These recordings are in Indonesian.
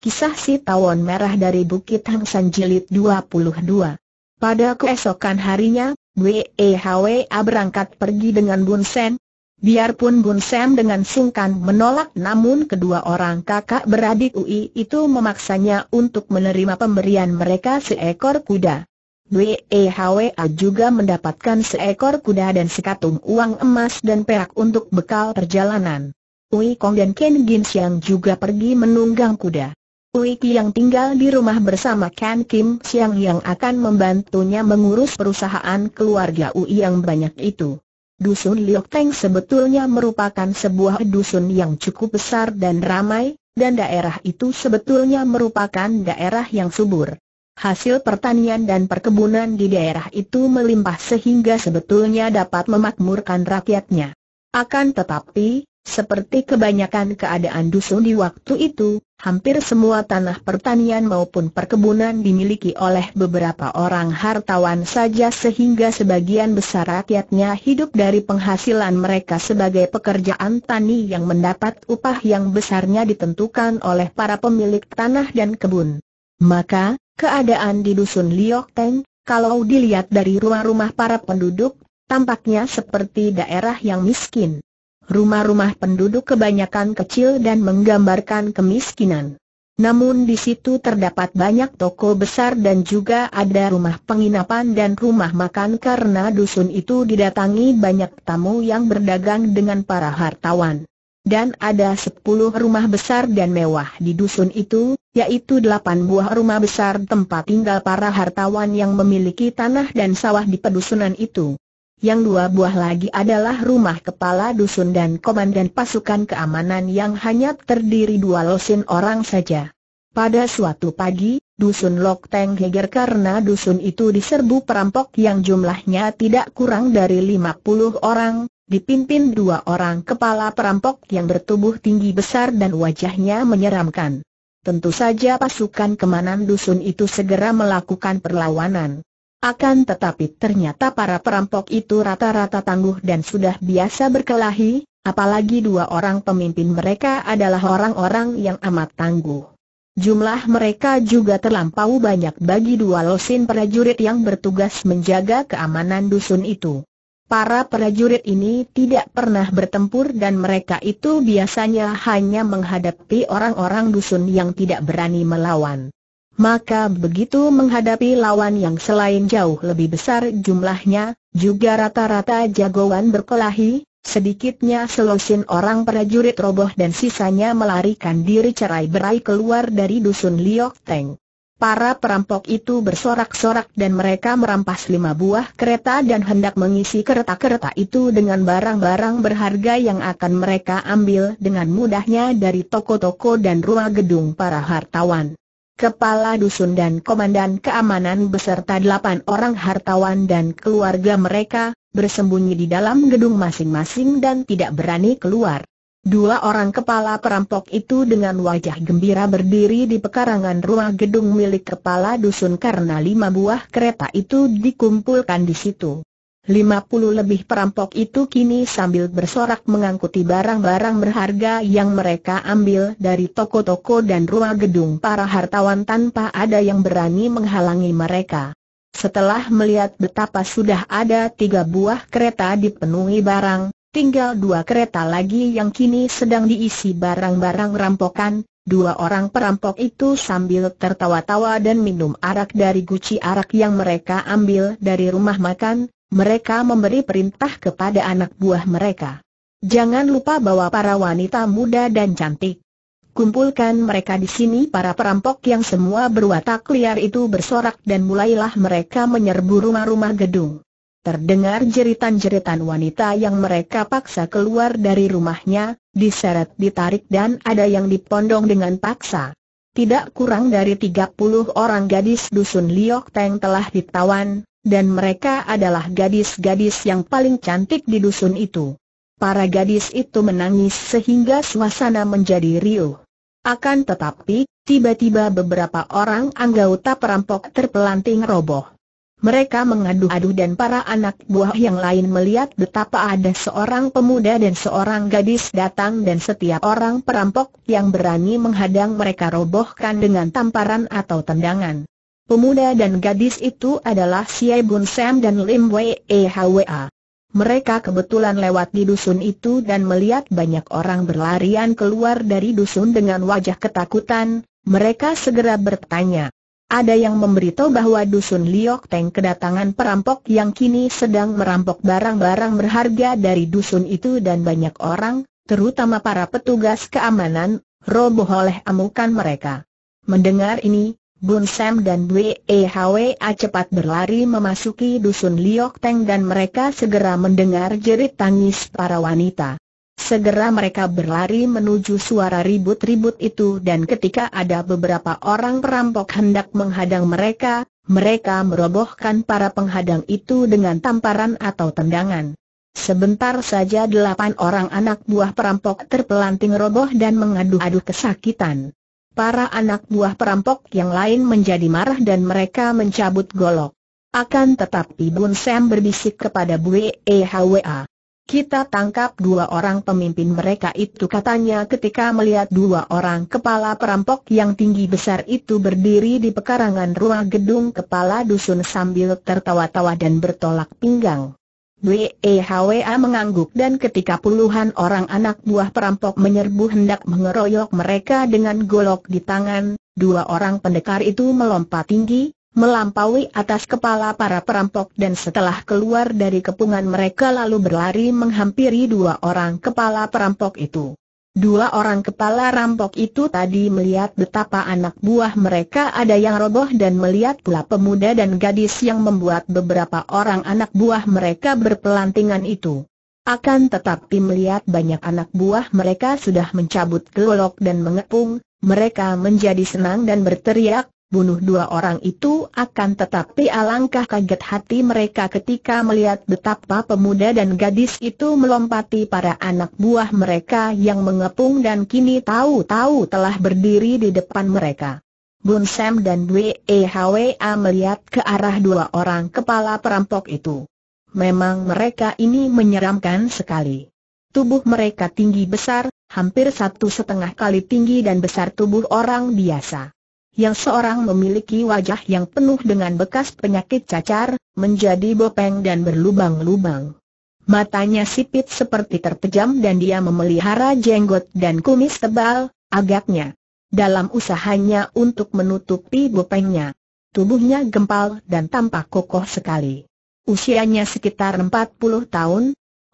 Kisah si Tawon Merah dari Bukit Hang San Jilid 22 Pada keesokan harinya, WEHWA berangkat pergi dengan Bun Sen. Biarpun Bun Sen dengan sungkan menolak namun kedua orang kakak beradik UI itu memaksanya untuk menerima pemberian mereka seekor kuda. WEHWA juga mendapatkan seekor kuda dan sekatung uang emas dan perak untuk bekal perjalanan. Ui Kong dan Ken Gin Siang juga pergi menunggang kuda. Uiki yang tinggal di rumah bersama Kan Kim Siang yang akan membantunya mengurus perusahaan keluarga Ui yang banyak itu. Dusun Liok Teng sebetulnya merupakan sebuah dusun yang cukup besar dan ramai, dan daerah itu sebetulnya merupakan daerah yang subur. Hasil pertanian dan perkebunan di daerah itu melimpah sehingga sebetulnya dapat memakmurkan rakyatnya. Akan tetapi, seperti kebanyakan keadaan dusun di waktu itu, hampir semua tanah pertanian maupun perkebunan dimiliki oleh beberapa orang hartawan saja sehingga sebagian besar rakyatnya hidup dari penghasilan mereka sebagai pekerjaan tani yang mendapat upah yang besarnya ditentukan oleh para pemilik tanah dan kebun. Maka, keadaan di dusun Liok Teng, kalau dilihat dari rumah-rumah para penduduk, tampaknya seperti daerah yang miskin rumah-rumah penduduk kebanyakan kecil dan menggambarkan kemiskinan. Namun di situ terdapat banyak toko besar dan juga ada rumah penginapan dan rumah makan karena dusun itu didatangi banyak tamu yang berdagang dengan para hartawan. Dan ada sepuluh rumah besar dan mewah di dusun itu, yaitu delapan buah rumah besar tempat tinggal para hartawan yang memiliki tanah dan sawah di pedusunan itu. Yang dua buah lagi adalah rumah kepala dusun dan komandan pasukan keamanan yang hanya terdiri dua losin orang saja. Pada suatu pagi, dusun Lok Teng heger karena dusun itu diserbu perampok yang jumlahnya tidak kurang dari 50 orang, dipimpin dua orang kepala perampok yang bertubuh tinggi besar dan wajahnya menyeramkan. Tentu saja pasukan kemanan dusun itu segera melakukan perlawanan. Akan tetapi ternyata para perampok itu rata-rata tangguh dan sudah biasa berkelahi, apalagi dua orang pemimpin mereka adalah orang-orang yang amat tangguh. Jumlah mereka juga terlampau banyak bagi dua losin prajurit yang bertugas menjaga keamanan dusun itu. Para prajurit ini tidak pernah bertempur dan mereka itu biasanya hanya menghadapi orang-orang dusun yang tidak berani melawan maka begitu menghadapi lawan yang selain jauh lebih besar jumlahnya, juga rata-rata jagoan berkelahi, sedikitnya selusin orang prajurit roboh dan sisanya melarikan diri cerai berai keluar dari dusun Liok Teng. Para perampok itu bersorak-sorak dan mereka merampas lima buah kereta dan hendak mengisi kereta-kereta itu dengan barang-barang berharga yang akan mereka ambil dengan mudahnya dari toko-toko dan ruang gedung para hartawan kepala dusun dan komandan keamanan beserta delapan orang hartawan dan keluarga mereka, bersembunyi di dalam gedung masing-masing dan tidak berani keluar. Dua orang kepala perampok itu dengan wajah gembira berdiri di pekarangan rumah gedung milik kepala dusun karena lima buah kereta itu dikumpulkan di situ. Lima puluh lebih perampok itu kini sambil bersorak mengangkuti barang-barang berharga yang mereka ambil dari toko-toko dan ruang gedung para hartawan tanpa ada yang berani menghalangi mereka. Setelah melihat betapa sudah ada tiga buah kereta dipenuhi barang, tinggal dua kereta lagi yang kini sedang diisi barang-barang rampokan, dua orang perampok itu sambil tertawa-tawa dan minum arak dari guci arak yang mereka ambil dari rumah makan, mereka memberi perintah kepada anak buah mereka. Jangan lupa bawa para wanita muda dan cantik. Kumpulkan mereka di sini para perampok yang semua berwatak liar itu bersorak dan mulailah mereka menyerbu rumah-rumah gedung. Terdengar jeritan-jeritan wanita yang mereka paksa keluar dari rumahnya, diseret ditarik dan ada yang dipondong dengan paksa. Tidak kurang dari 30 orang gadis dusun Liok Teng telah ditawan, dan mereka adalah gadis-gadis yang paling cantik di dusun itu. Para gadis itu menangis sehingga suasana menjadi riuh. Akan tetapi, tiba-tiba beberapa orang anggota perampok terpelanting roboh. Mereka mengadu-adu dan para anak buah yang lain melihat betapa ada seorang pemuda dan seorang gadis datang dan setiap orang perampok yang berani menghadang mereka robohkan dengan tamparan atau tendangan. Pemuda dan gadis itu adalah Siaibun Bun Sam dan Lim Wei E Hwa. Mereka kebetulan lewat di dusun itu dan melihat banyak orang berlarian keluar dari dusun dengan wajah ketakutan, mereka segera bertanya. Ada yang memberitahu bahwa dusun Liok Teng kedatangan perampok yang kini sedang merampok barang-barang berharga dari dusun itu dan banyak orang, terutama para petugas keamanan, roboh oleh amukan mereka. Mendengar ini, Bun Sam dan Bwe Hwa cepat berlari memasuki dusun Liok Teng dan mereka segera mendengar jerit tangis para wanita. Segera mereka berlari menuju suara ribut-ribut itu dan ketika ada beberapa orang perampok hendak menghadang mereka, mereka merobohkan para penghadang itu dengan tamparan atau tendangan. Sebentar saja delapan orang anak buah perampok terpelanting roboh dan mengadu-adu kesakitan para anak buah perampok yang lain menjadi marah dan mereka mencabut golok. Akan tetapi Bun Sam berbisik kepada Bue Hwa. Kita tangkap dua orang pemimpin mereka itu katanya ketika melihat dua orang kepala perampok yang tinggi besar itu berdiri di pekarangan ruang gedung kepala dusun sambil tertawa-tawa dan bertolak pinggang. BEHWA mengangguk dan ketika puluhan orang anak buah perampok menyerbu hendak mengeroyok mereka dengan golok di tangan, dua orang pendekar itu melompat tinggi, melampaui atas kepala para perampok dan setelah keluar dari kepungan mereka lalu berlari menghampiri dua orang kepala perampok itu. Dua orang kepala rampok itu tadi melihat betapa anak buah mereka ada yang roboh dan melihat pula pemuda dan gadis yang membuat beberapa orang anak buah mereka berpelantingan itu. Akan tetapi melihat banyak anak buah mereka sudah mencabut gelok dan mengepung, mereka menjadi senang dan berteriak, bunuh dua orang itu akan tetapi alangkah kaget hati mereka ketika melihat betapa pemuda dan gadis itu melompati para anak buah mereka yang mengepung dan kini tahu-tahu telah berdiri di depan mereka. Bun Sam dan A melihat ke arah dua orang kepala perampok itu. Memang mereka ini menyeramkan sekali. Tubuh mereka tinggi besar, hampir satu setengah kali tinggi dan besar tubuh orang biasa yang seorang memiliki wajah yang penuh dengan bekas penyakit cacar, menjadi bopeng dan berlubang-lubang. Matanya sipit seperti terpejam dan dia memelihara jenggot dan kumis tebal, agaknya. Dalam usahanya untuk menutupi bopengnya. Tubuhnya gempal dan tampak kokoh sekali. Usianya sekitar 40 tahun.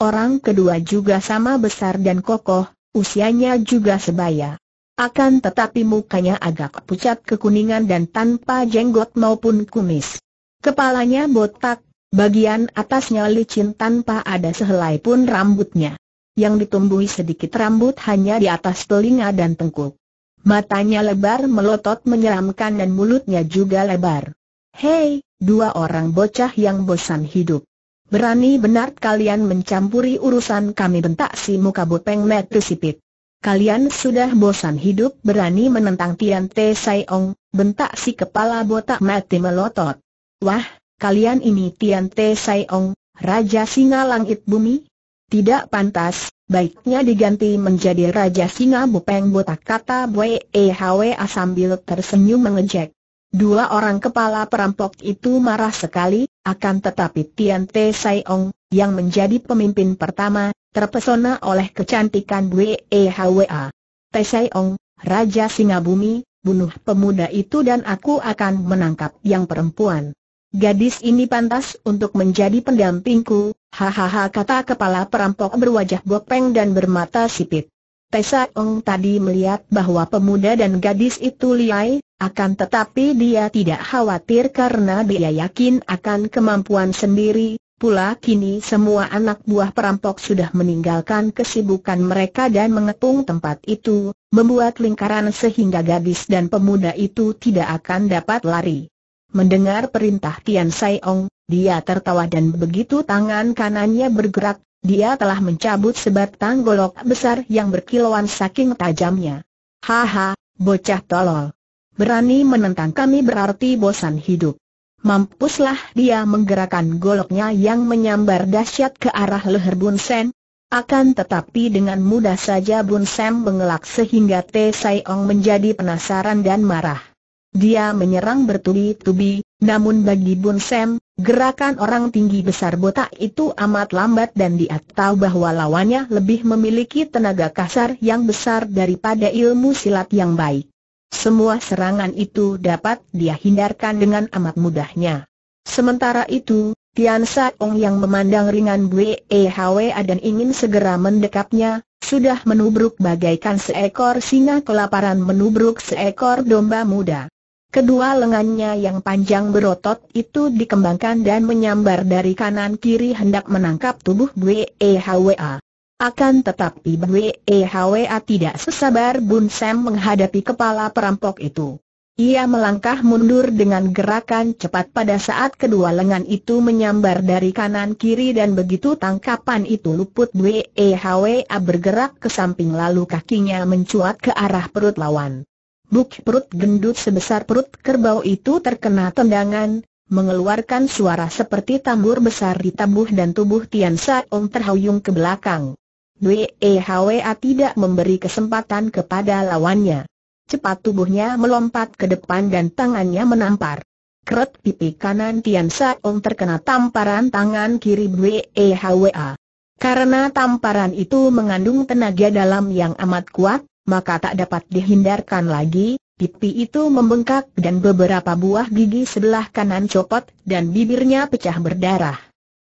Orang kedua juga sama besar dan kokoh, usianya juga sebaya. Akan tetapi mukanya agak pucat kekuningan dan tanpa jenggot maupun kumis. Kepalanya botak, bagian atasnya licin tanpa ada sehelai pun rambutnya. Yang ditumbuhi sedikit rambut hanya di atas telinga dan tengkuk. Matanya lebar melotot menyeramkan dan mulutnya juga lebar. Hei, dua orang bocah yang bosan hidup. Berani benar kalian mencampuri urusan kami bentak si muka bopeng metu sipit kalian sudah bosan hidup berani menentang Tian Te Sai Ong, bentak si kepala botak mati melotot. Wah, kalian ini Tian Te Sai Ong, Raja Singa Langit Bumi? Tidak pantas, baiknya diganti menjadi Raja Singa Bupeng Botak kata Bwe e Hwa sambil tersenyum mengejek. Dua orang kepala perampok itu marah sekali, akan tetapi Tian Te Sai Ong, yang menjadi pemimpin pertama, terpesona oleh kecantikan Wehwa, Tsai Ong, Raja Singabumi, bunuh pemuda itu dan aku akan menangkap yang perempuan. Gadis ini pantas untuk menjadi pendampingku, hahaha kata kepala perampok berwajah bopeng dan bermata sipit. Tesa Ong tadi melihat bahwa pemuda dan gadis itu liai, akan tetapi dia tidak khawatir karena dia yakin akan kemampuan sendiri, Pula kini semua anak buah perampok sudah meninggalkan kesibukan mereka dan mengepung tempat itu, membuat lingkaran sehingga gadis dan pemuda itu tidak akan dapat lari. Mendengar perintah Tian Sai Ong, dia tertawa dan begitu tangan kanannya bergerak, dia telah mencabut sebatang golok besar yang berkilauan saking tajamnya. Haha, bocah tolol. Berani menentang kami berarti bosan hidup. Mampuslah dia menggerakkan goloknya yang menyambar dahsyat ke arah leher Bun Sen. Akan tetapi dengan mudah saja Bun Sen mengelak sehingga Te Sai Ong menjadi penasaran dan marah. Dia menyerang bertubi-tubi, namun bagi Bun Sen, gerakan orang tinggi besar botak itu amat lambat dan dia tahu bahwa lawannya lebih memiliki tenaga kasar yang besar daripada ilmu silat yang baik. Semua serangan itu dapat dia hindarkan dengan amat mudahnya. Sementara itu, Tian Saong yang memandang ringan W A dan ingin segera mendekapnya, sudah menubruk bagaikan seekor singa kelaparan menubruk seekor domba muda. Kedua lengannya yang panjang berotot itu dikembangkan dan menyambar dari kanan kiri hendak menangkap tubuh H W A. Akan tetapi Hwa tidak sesabar Bun Sam menghadapi kepala perampok itu. Ia melangkah mundur dengan gerakan cepat pada saat kedua lengan itu menyambar dari kanan kiri dan begitu tangkapan itu luput Hwa bergerak ke samping lalu kakinya mencuat ke arah perut lawan. Buk perut gendut sebesar perut kerbau itu terkena tendangan, mengeluarkan suara seperti tambur besar ditabuh dan tubuh Tian Ong terhuyung ke belakang. Dwi e tidak memberi kesempatan kepada lawannya. Cepat tubuhnya melompat ke depan dan tangannya menampar. Kret pipi kanan Tian Saong terkena tamparan tangan kiri Dwi e Karena tamparan itu mengandung tenaga dalam yang amat kuat, maka tak dapat dihindarkan lagi, Pipi itu membengkak dan beberapa buah gigi sebelah kanan copot dan bibirnya pecah berdarah.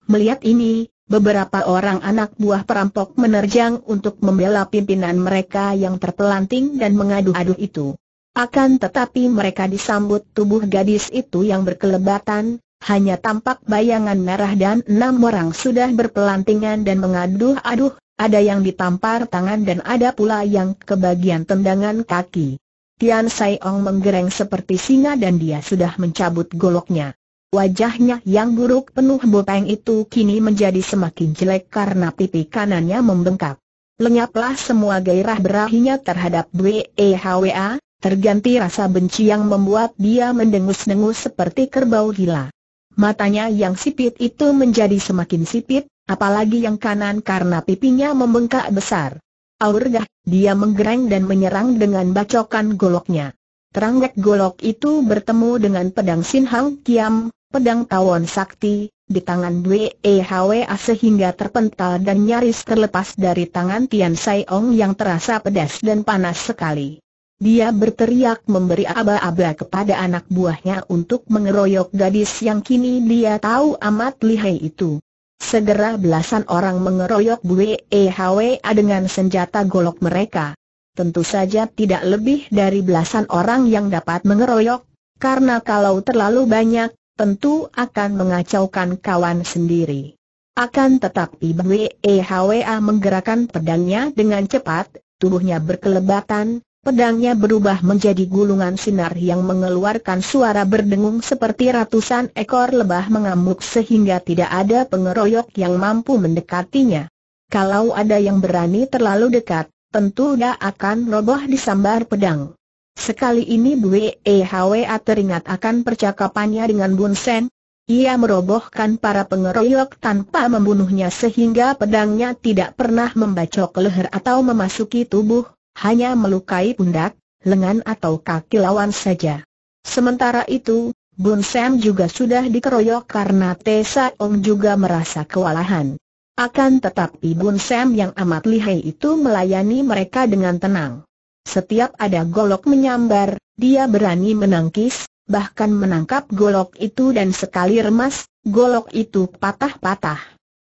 Melihat ini, Beberapa orang anak buah perampok menerjang untuk membela pimpinan mereka yang terpelanting dan mengadu-adu itu. Akan tetapi mereka disambut tubuh gadis itu yang berkelebatan, hanya tampak bayangan merah dan enam orang sudah berpelantingan dan mengaduh-aduh, ada yang ditampar tangan dan ada pula yang kebagian tendangan kaki. Tian Sai Ong menggereng seperti singa dan dia sudah mencabut goloknya. Wajahnya yang buruk penuh bopeng itu kini menjadi semakin jelek karena pipi kanannya membengkak. Lenyaplah semua gairah berahinya terhadap BEHWA, terganti rasa benci yang membuat dia mendengus-dengus seperti kerbau gila. Matanya yang sipit itu menjadi semakin sipit, apalagi yang kanan karena pipinya membengkak besar. Aurgah, dia menggereng dan menyerang dengan bacokan goloknya. Terangkat golok itu bertemu dengan pedang Sin Hang Kiam, pedang tawon sakti, di tangan Hwa sehingga terpental dan nyaris terlepas dari tangan Tian Sai Ong yang terasa pedas dan panas sekali. Dia berteriak memberi aba-aba kepada anak buahnya untuk mengeroyok gadis yang kini dia tahu amat lihai itu. Segera belasan orang mengeroyok Hwa dengan senjata golok mereka. Tentu saja tidak lebih dari belasan orang yang dapat mengeroyok, karena kalau terlalu banyak, tentu akan mengacaukan kawan sendiri. Akan tetapi BWEHWA menggerakkan pedangnya dengan cepat, tubuhnya berkelebatan, pedangnya berubah menjadi gulungan sinar yang mengeluarkan suara berdengung seperti ratusan ekor lebah mengamuk sehingga tidak ada pengeroyok yang mampu mendekatinya. Kalau ada yang berani terlalu dekat, tentu dia akan roboh disambar pedang. Sekali ini W Hwa teringat akan percakapannya dengan Bun Sen. Ia merobohkan para pengeroyok tanpa membunuhnya sehingga pedangnya tidak pernah membacok leher atau memasuki tubuh, hanya melukai pundak, lengan atau kaki lawan saja. Sementara itu, Bun Sam juga sudah dikeroyok karena Tesa Ong juga merasa kewalahan. Akan tetapi Bun Sam yang amat lihai itu melayani mereka dengan tenang. Setiap ada golok menyambar, dia berani menangkis, bahkan menangkap golok itu dan sekali remas, golok itu patah-patah.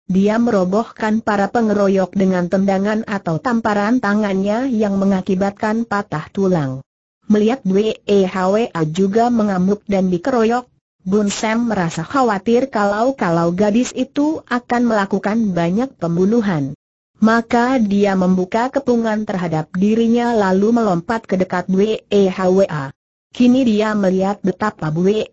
Dia merobohkan para pengeroyok dengan tendangan atau tamparan tangannya yang mengakibatkan patah tulang. Melihat Dwe Hwa juga mengamuk dan dikeroyok, Bun Sam merasa khawatir kalau-kalau gadis itu akan melakukan banyak pembunuhan. Maka dia membuka kepungan terhadap dirinya lalu melompat ke dekat Bwe Kini dia melihat betapa Bwe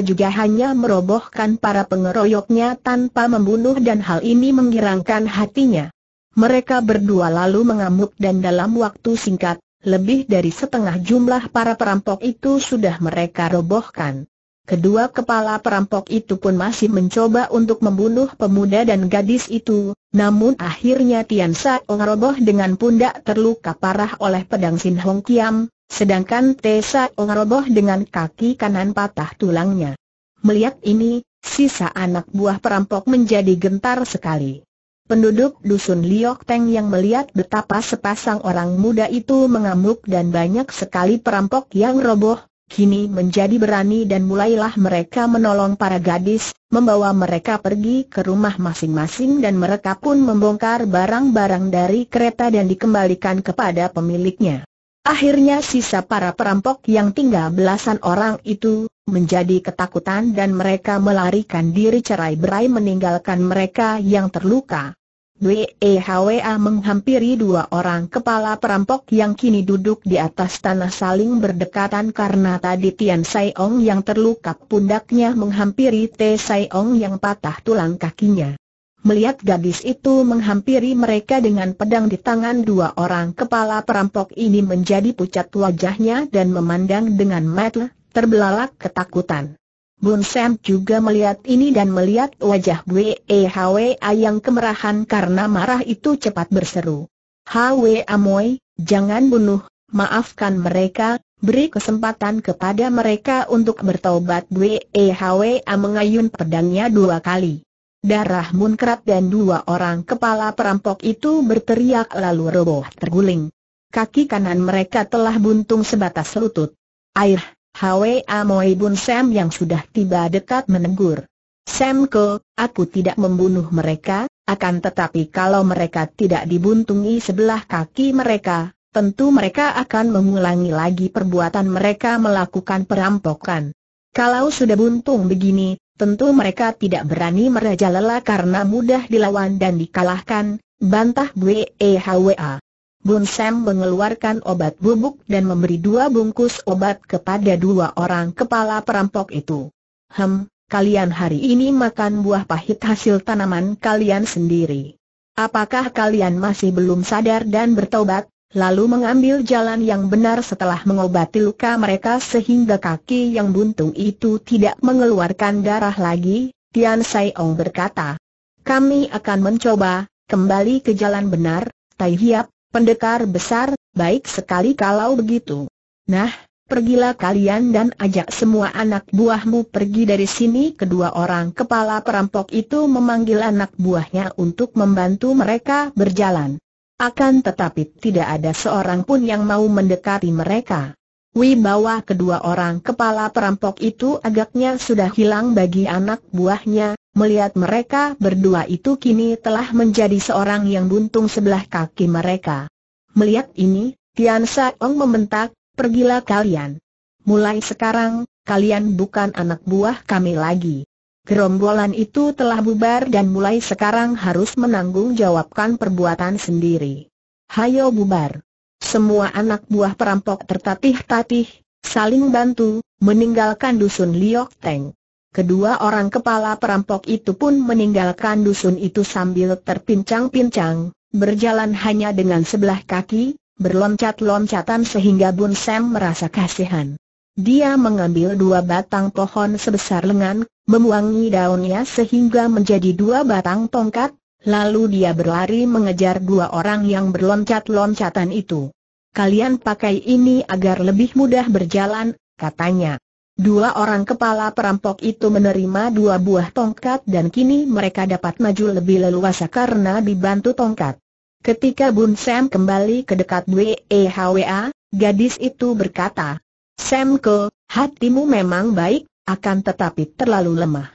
juga hanya merobohkan para pengeroyoknya tanpa membunuh dan hal ini menggirangkan hatinya. Mereka berdua lalu mengamuk dan dalam waktu singkat, lebih dari setengah jumlah para perampok itu sudah mereka robohkan. Kedua kepala perampok itu pun masih mencoba untuk membunuh pemuda dan gadis itu, namun akhirnya Tian Saong roboh dengan pundak terluka parah oleh pedang Sin Hong Kiam, sedangkan Te Saong roboh dengan kaki kanan patah tulangnya. Melihat ini, sisa anak buah perampok menjadi gentar sekali. Penduduk dusun Liok Teng yang melihat betapa sepasang orang muda itu mengamuk dan banyak sekali perampok yang roboh, Kini menjadi berani dan mulailah mereka menolong para gadis, membawa mereka pergi ke rumah masing-masing dan mereka pun membongkar barang-barang dari kereta dan dikembalikan kepada pemiliknya. Akhirnya sisa para perampok yang tinggal belasan orang itu, menjadi ketakutan dan mereka melarikan diri cerai berai meninggalkan mereka yang terluka. WEHWA menghampiri dua orang kepala perampok yang kini duduk di atas tanah saling berdekatan karena tadi Tian Saiong yang terluka pundaknya menghampiri T Saiong yang patah tulang kakinya. Melihat gadis itu menghampiri mereka dengan pedang di tangan dua orang kepala perampok ini menjadi pucat wajahnya dan memandang dengan mata terbelalak ketakutan. Bun Sam juga melihat ini dan melihat wajah Hwa yang kemerahan karena marah itu cepat berseru. Hwa Amoy, jangan bunuh, maafkan mereka, beri kesempatan kepada mereka untuk bertobat Hwa mengayun pedangnya dua kali. Darah munkrat dan dua orang kepala perampok itu berteriak lalu roboh terguling. Kaki kanan mereka telah buntung sebatas lutut. Air Hwe Moi Bun Sam yang sudah tiba dekat menegur. Sam Ko, aku tidak membunuh mereka, akan tetapi kalau mereka tidak dibuntungi sebelah kaki mereka, tentu mereka akan mengulangi lagi perbuatan mereka melakukan perampokan. Kalau sudah buntung begini, tentu mereka tidak berani merajalela karena mudah dilawan dan dikalahkan, bantah Bwe Hwa. Bun Sam mengeluarkan obat bubuk dan memberi dua bungkus obat kepada dua orang kepala perampok itu. Hem, kalian hari ini makan buah pahit hasil tanaman kalian sendiri. Apakah kalian masih belum sadar dan bertobat, lalu mengambil jalan yang benar setelah mengobati luka mereka sehingga kaki yang buntung itu tidak mengeluarkan darah lagi? Tian Sai Ong berkata, kami akan mencoba, kembali ke jalan benar, Tai Hiap, Pendekar besar, baik sekali kalau begitu. Nah, pergilah kalian dan ajak semua anak buahmu pergi dari sini. Kedua orang kepala perampok itu memanggil anak buahnya untuk membantu mereka berjalan. Akan tetapi tidak ada seorang pun yang mau mendekati mereka. Wibawa kedua orang kepala perampok itu agaknya sudah hilang bagi anak buahnya, Melihat mereka berdua itu kini telah menjadi seorang yang buntung sebelah kaki mereka. Melihat ini, Tian Saong membentak, pergilah kalian. Mulai sekarang, kalian bukan anak buah kami lagi. Gerombolan itu telah bubar dan mulai sekarang harus menanggung jawabkan perbuatan sendiri. Hayo bubar. Semua anak buah perampok tertatih-tatih, saling bantu, meninggalkan dusun Liok Teng. Kedua orang kepala perampok itu pun meninggalkan dusun itu sambil terpincang-pincang, berjalan hanya dengan sebelah kaki, berloncat-loncatan sehingga Bun Sam merasa kasihan. Dia mengambil dua batang pohon sebesar lengan, memuangi daunnya sehingga menjadi dua batang tongkat, lalu dia berlari mengejar dua orang yang berloncat-loncatan itu. Kalian pakai ini agar lebih mudah berjalan, katanya. Dua orang kepala perampok itu menerima dua buah tongkat dan kini mereka dapat maju lebih leluasa karena dibantu tongkat. Ketika Bun Sam kembali ke dekat WEHWA, gadis itu berkata, Samko, hatimu memang baik, akan tetapi terlalu lemah.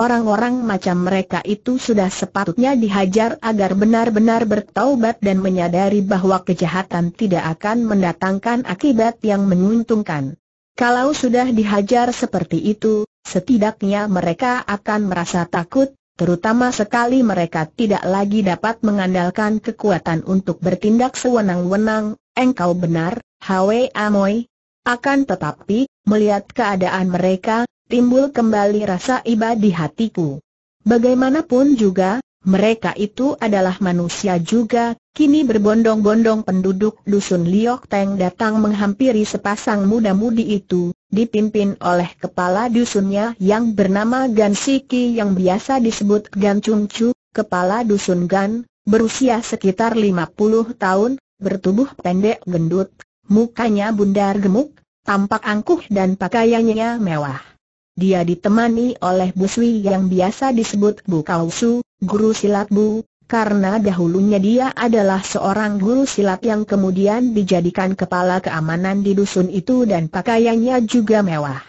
Orang-orang macam mereka itu sudah sepatutnya dihajar agar benar-benar bertaubat dan menyadari bahwa kejahatan tidak akan mendatangkan akibat yang menguntungkan. Kalau sudah dihajar seperti itu, setidaknya mereka akan merasa takut, terutama sekali mereka tidak lagi dapat mengandalkan kekuatan untuk bertindak sewenang-wenang, engkau benar, Hwe Amoy. Akan tetapi, melihat keadaan mereka, timbul kembali rasa iba di hatiku. Bagaimanapun juga, mereka itu adalah manusia juga, kini berbondong-bondong penduduk dusun Liok Teng datang menghampiri sepasang muda-mudi itu, dipimpin oleh kepala dusunnya yang bernama Gan Siki yang biasa disebut Gan Chung Chu, kepala dusun Gan, berusia sekitar 50 tahun, bertubuh pendek gendut, mukanya bundar gemuk, tampak angkuh dan pakaiannya mewah. Dia ditemani oleh Buswi yang biasa disebut Bu Kausu, guru silat Bu, karena dahulunya dia adalah seorang guru silat yang kemudian dijadikan kepala keamanan di dusun itu dan pakaiannya juga mewah.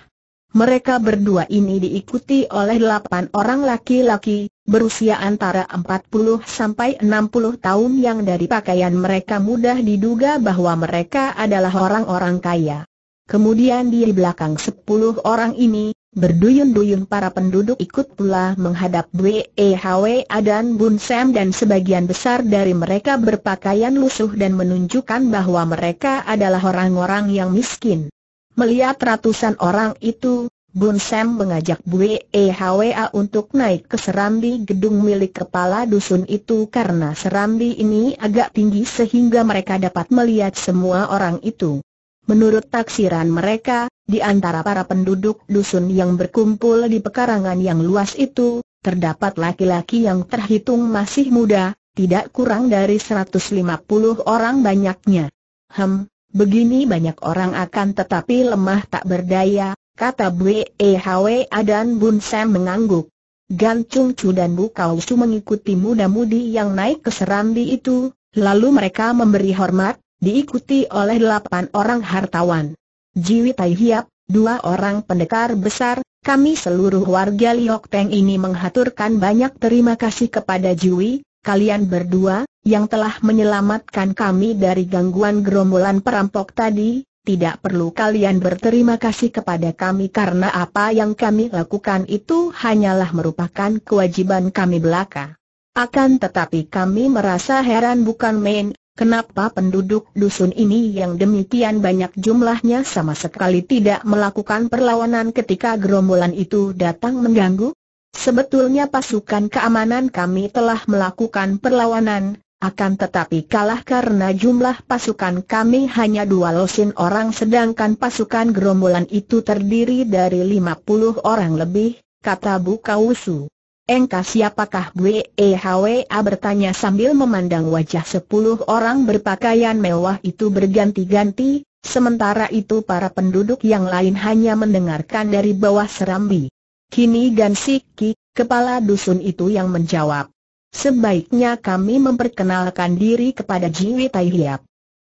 Mereka berdua ini diikuti oleh delapan orang laki-laki, berusia antara 40 sampai 60 tahun yang dari pakaian mereka mudah diduga bahwa mereka adalah orang-orang kaya. Kemudian di belakang sepuluh orang ini, berduyun-duyun para penduduk ikut pula menghadap BEHW Adan e Bun Sam dan sebagian besar dari mereka berpakaian lusuh dan menunjukkan bahwa mereka adalah orang-orang yang miskin. Melihat ratusan orang itu, Bun Sam mengajak BEHWA untuk naik ke serambi gedung milik kepala dusun itu karena serambi ini agak tinggi sehingga mereka dapat melihat semua orang itu. Menurut taksiran mereka, di antara para penduduk dusun yang berkumpul di pekarangan yang luas itu, terdapat laki-laki yang terhitung masih muda, tidak kurang dari 150 orang banyaknya. Hem, begini banyak orang akan tetapi lemah tak berdaya, kata BEHW Adan Bun Sam mengangguk. Gan Chung Chu dan Bu Kau Su mengikuti muda-mudi yang naik ke serambi itu, lalu mereka memberi hormat, diikuti oleh delapan orang hartawan. Jiwi Tai Hiap, dua orang pendekar besar, kami seluruh warga Liok Teng ini menghaturkan banyak terima kasih kepada Jiwi, kalian berdua, yang telah menyelamatkan kami dari gangguan gerombolan perampok tadi, tidak perlu kalian berterima kasih kepada kami karena apa yang kami lakukan itu hanyalah merupakan kewajiban kami belaka. Akan tetapi kami merasa heran bukan main, Kenapa penduduk dusun ini yang demikian banyak jumlahnya sama sekali tidak melakukan perlawanan ketika gerombolan itu datang mengganggu? Sebetulnya pasukan keamanan kami telah melakukan perlawanan, akan tetapi kalah karena jumlah pasukan kami hanya dua losin orang sedangkan pasukan gerombolan itu terdiri dari 50 orang lebih, kata Bukausu. Engkau siapakah Hwa bertanya sambil memandang wajah sepuluh orang berpakaian mewah itu berganti-ganti, sementara itu para penduduk yang lain hanya mendengarkan dari bawah serambi. Kini Gansiki, kepala dusun itu yang menjawab. Sebaiknya kami memperkenalkan diri kepada Jiwi Tai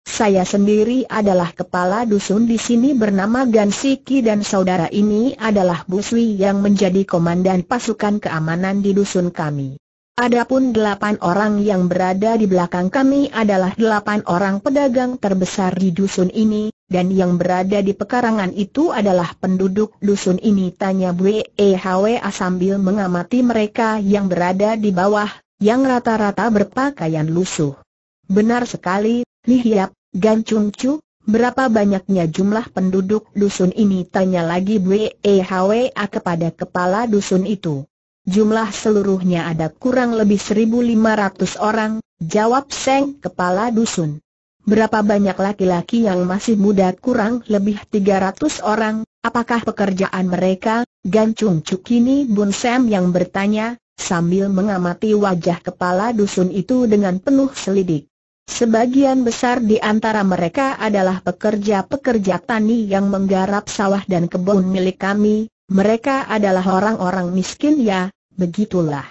saya sendiri adalah kepala dusun di sini bernama Gansiki dan saudara ini adalah Buswi yang menjadi komandan pasukan keamanan di dusun kami. Adapun delapan orang yang berada di belakang kami adalah delapan orang pedagang terbesar di dusun ini, dan yang berada di pekarangan itu adalah penduduk dusun ini tanya Hwa sambil mengamati mereka yang berada di bawah, yang rata-rata berpakaian lusuh. Benar sekali, Lihiap, Gan Chung Chu, berapa banyaknya jumlah penduduk dusun ini? Tanya lagi e A kepada kepala dusun itu. Jumlah seluruhnya ada kurang lebih 1.500 orang, jawab Seng kepala dusun. Berapa banyak laki-laki yang masih muda kurang lebih 300 orang, apakah pekerjaan mereka? Gan Chu kini Bun Sam yang bertanya, sambil mengamati wajah kepala dusun itu dengan penuh selidik. Sebagian besar di antara mereka adalah pekerja-pekerja tani yang menggarap sawah dan kebun milik kami, mereka adalah orang-orang miskin ya, begitulah.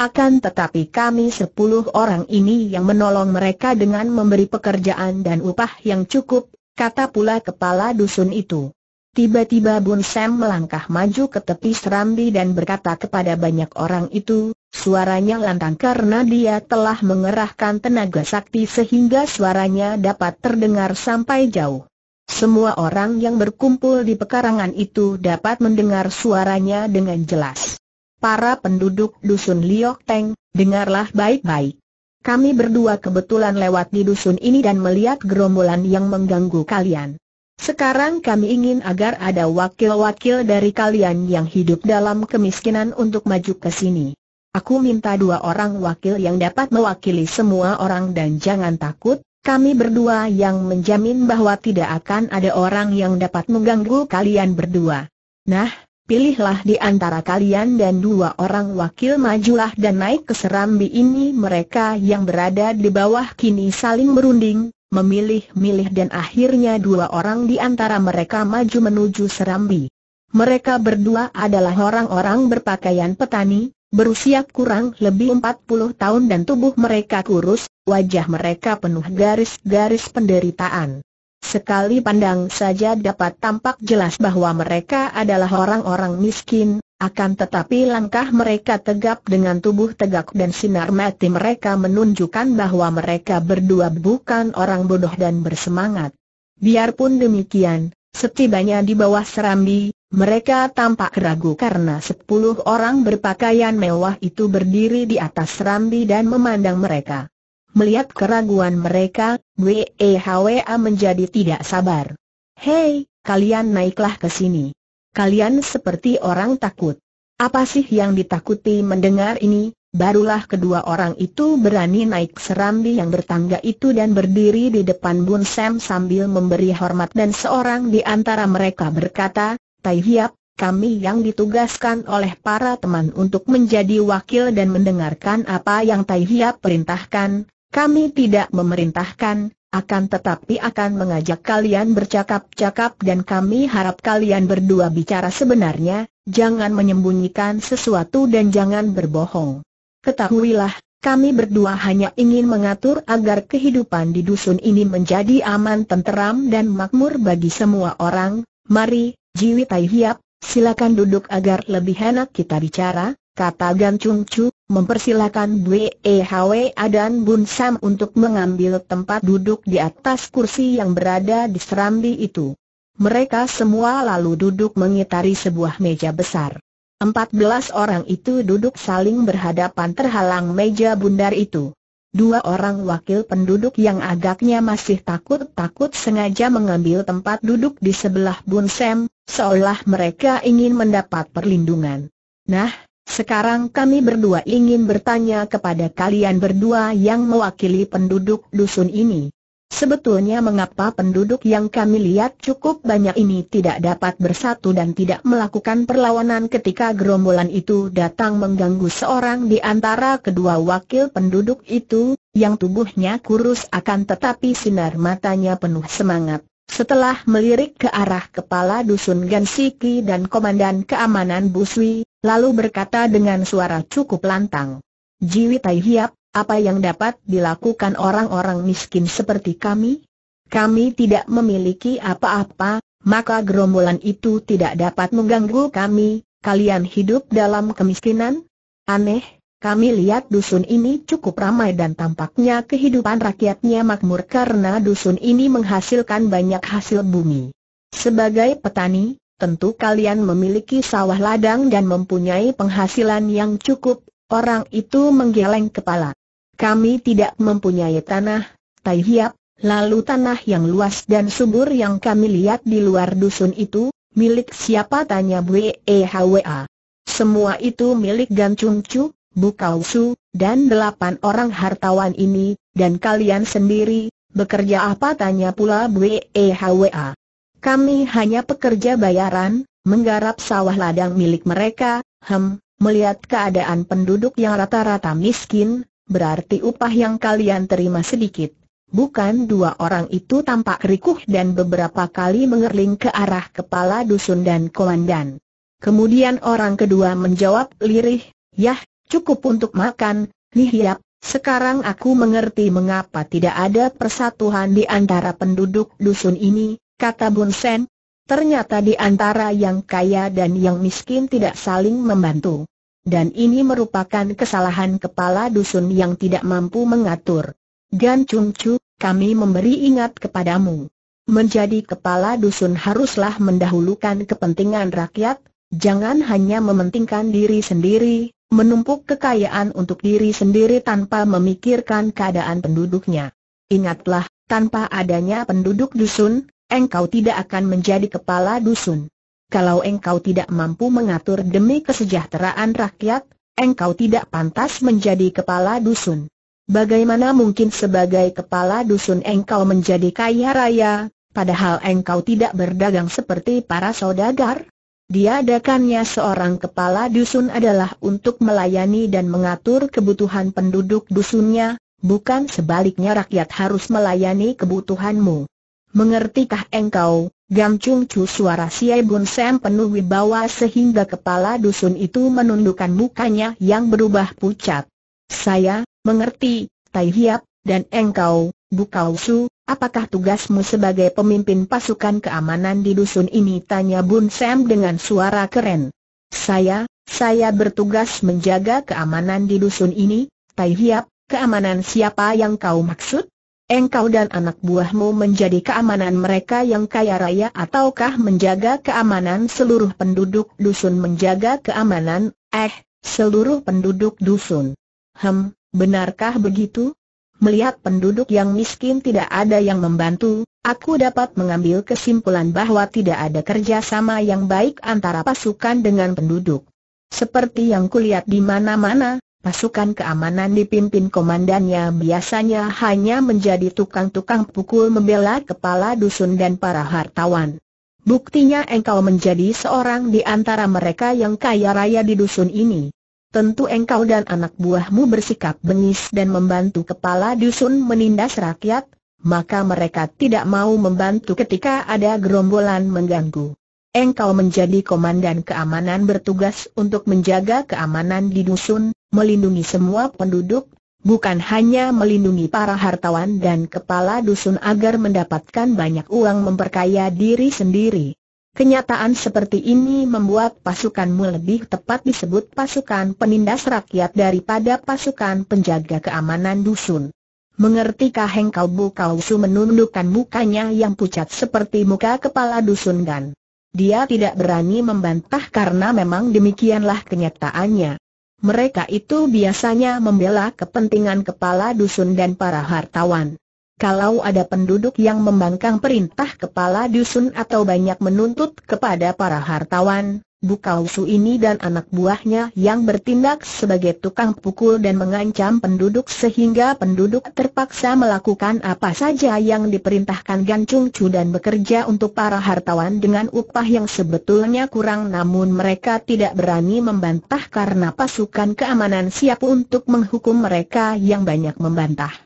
Akan tetapi kami sepuluh orang ini yang menolong mereka dengan memberi pekerjaan dan upah yang cukup, kata pula kepala dusun itu. Tiba-tiba Bun Sam melangkah maju ke tepi serambi dan berkata kepada banyak orang itu, Suaranya lantang karena dia telah mengerahkan tenaga sakti sehingga suaranya dapat terdengar sampai jauh. Semua orang yang berkumpul di pekarangan itu dapat mendengar suaranya dengan jelas. Para penduduk dusun Liok Teng, dengarlah baik-baik. Kami berdua kebetulan lewat di dusun ini dan melihat gerombolan yang mengganggu kalian. Sekarang kami ingin agar ada wakil-wakil dari kalian yang hidup dalam kemiskinan untuk maju ke sini. Aku minta dua orang wakil yang dapat mewakili semua orang dan jangan takut, kami berdua yang menjamin bahwa tidak akan ada orang yang dapat mengganggu kalian berdua. Nah, pilihlah di antara kalian dan dua orang wakil majulah dan naik ke serambi ini mereka yang berada di bawah kini saling berunding, memilih-milih dan akhirnya dua orang di antara mereka maju menuju serambi. Mereka berdua adalah orang-orang berpakaian petani, berusia kurang lebih 40 tahun dan tubuh mereka kurus, wajah mereka penuh garis-garis penderitaan. Sekali pandang saja dapat tampak jelas bahwa mereka adalah orang-orang miskin, akan tetapi langkah mereka tegap dengan tubuh tegak dan sinar mati mereka menunjukkan bahwa mereka berdua bukan orang bodoh dan bersemangat. Biarpun demikian, setibanya di bawah serambi, mereka tampak ragu karena sepuluh orang berpakaian mewah itu berdiri di atas rambi dan memandang mereka. Melihat keraguan mereka, WEHWA menjadi tidak sabar. Hei, kalian naiklah ke sini. Kalian seperti orang takut. Apa sih yang ditakuti mendengar ini? Barulah kedua orang itu berani naik serambi yang bertangga itu dan berdiri di depan Bun Sam sambil memberi hormat dan seorang di antara mereka berkata, Tai Hiap, kami yang ditugaskan oleh para teman untuk menjadi wakil dan mendengarkan apa yang Tai Hiap perintahkan, kami tidak memerintahkan, akan tetapi akan mengajak kalian bercakap-cakap dan kami harap kalian berdua bicara sebenarnya, jangan menyembunyikan sesuatu dan jangan berbohong. Ketahuilah, kami berdua hanya ingin mengatur agar kehidupan di dusun ini menjadi aman tenteram dan makmur bagi semua orang, mari, Jiwi Tai Hiap, silakan duduk agar lebih enak kita bicara, kata Gan Chung Chu, mempersilakan Bwe Hwa dan Bun Sam untuk mengambil tempat duduk di atas kursi yang berada di serambi itu. Mereka semua lalu duduk mengitari sebuah meja besar. Empat belas orang itu duduk saling berhadapan terhalang meja bundar itu. Dua orang wakil penduduk yang agaknya masih takut-takut sengaja mengambil tempat duduk di sebelah Bun Sam, seolah mereka ingin mendapat perlindungan. Nah, sekarang kami berdua ingin bertanya kepada kalian berdua yang mewakili penduduk dusun ini. Sebetulnya mengapa penduduk yang kami lihat cukup banyak ini tidak dapat bersatu dan tidak melakukan perlawanan ketika gerombolan itu datang mengganggu seorang di antara kedua wakil penduduk itu, yang tubuhnya kurus akan tetapi sinar matanya penuh semangat. Setelah melirik ke arah kepala dusun Gansiki dan komandan keamanan Buswi, lalu berkata dengan suara cukup lantang. Jiwi Tai Hiap, apa yang dapat dilakukan orang-orang miskin seperti kami? Kami tidak memiliki apa-apa, maka gerombolan itu tidak dapat mengganggu kami, kalian hidup dalam kemiskinan? Aneh, kami lihat dusun ini cukup ramai dan tampaknya kehidupan rakyatnya makmur karena dusun ini menghasilkan banyak hasil bumi. Sebagai petani, tentu kalian memiliki sawah ladang dan mempunyai penghasilan yang cukup, orang itu menggeleng kepala. Kami tidak mempunyai tanah, Tai Hiap, lalu tanah yang luas dan subur yang kami lihat di luar dusun itu, milik siapa tanya WEHWA. Semua itu milik Gan Chung Chu, Bukau Su, dan delapan orang hartawan ini, dan kalian sendiri, bekerja apa tanya pula WEHWA. Kami hanya pekerja bayaran, menggarap sawah ladang milik mereka, hem, melihat keadaan penduduk yang rata-rata miskin, berarti upah yang kalian terima sedikit. Bukan dua orang itu tampak rikuh dan beberapa kali mengerling ke arah kepala dusun dan komandan. Kemudian orang kedua menjawab lirih, Yah, cukup untuk makan, lihiap, sekarang aku mengerti mengapa tidak ada persatuan di antara penduduk dusun ini, kata Bun Sen. Ternyata di antara yang kaya dan yang miskin tidak saling membantu dan ini merupakan kesalahan kepala dusun yang tidak mampu mengatur. Gan Chung Chu, kami memberi ingat kepadamu. Menjadi kepala dusun haruslah mendahulukan kepentingan rakyat, jangan hanya mementingkan diri sendiri, menumpuk kekayaan untuk diri sendiri tanpa memikirkan keadaan penduduknya. Ingatlah, tanpa adanya penduduk dusun, engkau tidak akan menjadi kepala dusun kalau engkau tidak mampu mengatur demi kesejahteraan rakyat, engkau tidak pantas menjadi kepala dusun. Bagaimana mungkin sebagai kepala dusun engkau menjadi kaya raya, padahal engkau tidak berdagang seperti para saudagar? Diadakannya seorang kepala dusun adalah untuk melayani dan mengatur kebutuhan penduduk dusunnya, bukan sebaliknya rakyat harus melayani kebutuhanmu. Mengertikah engkau, Gam Chung Chu suara Siai Bun Sam penuh wibawa sehingga kepala dusun itu menundukkan mukanya yang berubah pucat. Saya, mengerti, Tai Hiap, dan engkau, Bukau Su, apakah tugasmu sebagai pemimpin pasukan keamanan di dusun ini? Tanya Bun Sam dengan suara keren. Saya, saya bertugas menjaga keamanan di dusun ini, Tai Hiap, keamanan siapa yang kau maksud? engkau dan anak buahmu menjadi keamanan mereka yang kaya raya ataukah menjaga keamanan seluruh penduduk dusun menjaga keamanan, eh, seluruh penduduk dusun. Hem, benarkah begitu? Melihat penduduk yang miskin tidak ada yang membantu, aku dapat mengambil kesimpulan bahwa tidak ada kerjasama yang baik antara pasukan dengan penduduk. Seperti yang kulihat di mana-mana, Pasukan keamanan dipimpin komandannya biasanya hanya menjadi tukang-tukang pukul membela kepala dusun dan para hartawan. Buktinya engkau menjadi seorang di antara mereka yang kaya raya di dusun ini. Tentu engkau dan anak buahmu bersikap bengis dan membantu kepala dusun menindas rakyat, maka mereka tidak mau membantu ketika ada gerombolan mengganggu. Engkau menjadi komandan keamanan bertugas untuk menjaga keamanan di dusun, melindungi semua penduduk, bukan hanya melindungi para hartawan dan kepala dusun agar mendapatkan banyak uang memperkaya diri sendiri. Kenyataan seperti ini membuat pasukanmu lebih tepat disebut pasukan penindas rakyat daripada pasukan penjaga keamanan dusun. Mengertikah engkau Bu Kausu menundukkan mukanya yang pucat seperti muka kepala dusun Gan? Dia tidak berani membantah karena memang demikianlah kenyataannya mereka itu biasanya membela kepentingan kepala dusun dan para hartawan. Kalau ada penduduk yang membangkang perintah kepala dusun atau banyak menuntut kepada para hartawan, Bukausu ini dan anak buahnya yang bertindak sebagai tukang pukul dan mengancam penduduk sehingga penduduk terpaksa melakukan apa saja yang diperintahkan Gan Chung Chu dan bekerja untuk para hartawan dengan upah yang sebetulnya kurang namun mereka tidak berani membantah karena pasukan keamanan siap untuk menghukum mereka yang banyak membantah.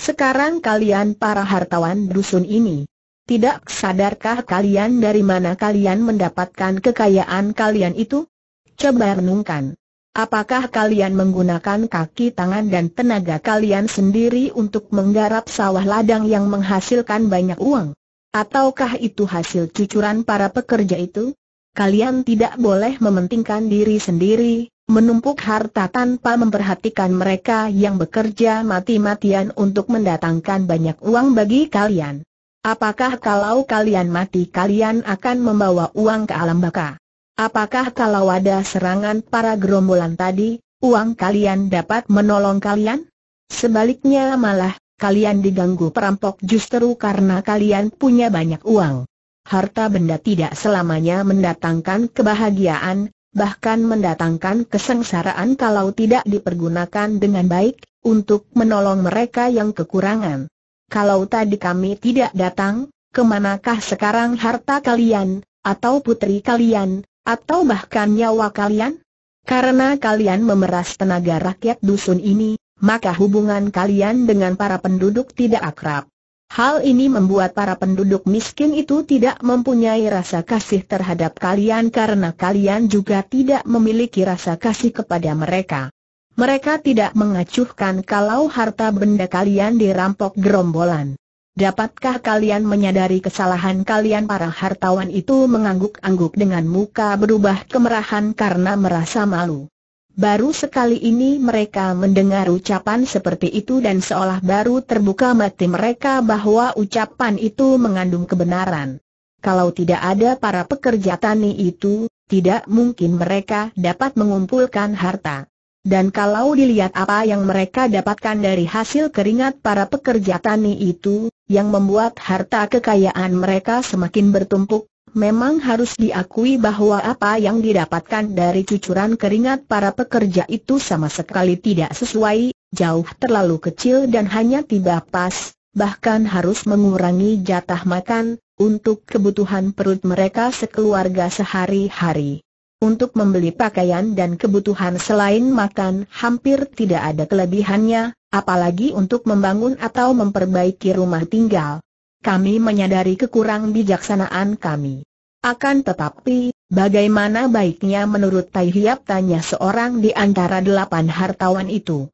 Sekarang kalian para hartawan dusun ini tidak sadarkah kalian dari mana kalian mendapatkan kekayaan kalian itu? Coba renungkan. Apakah kalian menggunakan kaki tangan dan tenaga kalian sendiri untuk menggarap sawah ladang yang menghasilkan banyak uang? Ataukah itu hasil cucuran para pekerja itu? Kalian tidak boleh mementingkan diri sendiri, menumpuk harta tanpa memperhatikan mereka yang bekerja mati-matian untuk mendatangkan banyak uang bagi kalian. Apakah kalau kalian mati kalian akan membawa uang ke alam baka? Apakah kalau ada serangan para gerombolan tadi, uang kalian dapat menolong kalian? Sebaliknya malah, kalian diganggu perampok justru karena kalian punya banyak uang. Harta benda tidak selamanya mendatangkan kebahagiaan, bahkan mendatangkan kesengsaraan kalau tidak dipergunakan dengan baik, untuk menolong mereka yang kekurangan kalau tadi kami tidak datang, kemanakah sekarang harta kalian, atau putri kalian, atau bahkan nyawa kalian? Karena kalian memeras tenaga rakyat dusun ini, maka hubungan kalian dengan para penduduk tidak akrab. Hal ini membuat para penduduk miskin itu tidak mempunyai rasa kasih terhadap kalian karena kalian juga tidak memiliki rasa kasih kepada mereka. Mereka tidak mengacuhkan kalau harta benda kalian dirampok gerombolan. Dapatkah kalian menyadari kesalahan kalian para hartawan itu mengangguk-angguk dengan muka berubah kemerahan karena merasa malu. Baru sekali ini mereka mendengar ucapan seperti itu dan seolah baru terbuka mati mereka bahwa ucapan itu mengandung kebenaran. Kalau tidak ada para pekerja tani itu, tidak mungkin mereka dapat mengumpulkan harta. Dan kalau dilihat apa yang mereka dapatkan dari hasil keringat para pekerja tani itu, yang membuat harta kekayaan mereka semakin bertumpuk, memang harus diakui bahwa apa yang didapatkan dari cucuran keringat para pekerja itu sama sekali tidak sesuai, jauh terlalu kecil dan hanya tiba pas, bahkan harus mengurangi jatah makan, untuk kebutuhan perut mereka sekeluarga sehari-hari. Untuk membeli pakaian dan kebutuhan selain makan hampir tidak ada kelebihannya, apalagi untuk membangun atau memperbaiki rumah tinggal. Kami menyadari kekurang bijaksanaan kami. Akan tetapi, bagaimana baiknya menurut Tai Hiap tanya seorang di antara delapan hartawan itu?